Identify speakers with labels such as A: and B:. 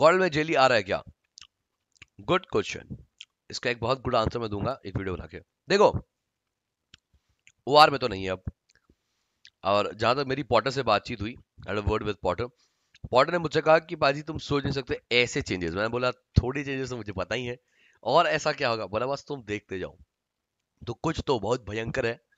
A: cord में jelly आ रहा है क्या गुड क्वेश्चन इसका एक बहुत गुड आंसर मैं दूंगा एक वीडियो बना के देखो ओ में तो नहीं है अब और जहां तक मेरी पॉटर से बातचीत हुई वर्ड विद पॉटर पॉटर ने मुझसे कहा कि बाजी तुम सोच नहीं सकते ऐसे चेंजेस मैंने बोला थोड़ी चेंजेस तो मुझे पता ही है और ऐसा क्या होगा बोला बस तुम देखते जाओ तो कुछ तो बहुत भयंकर है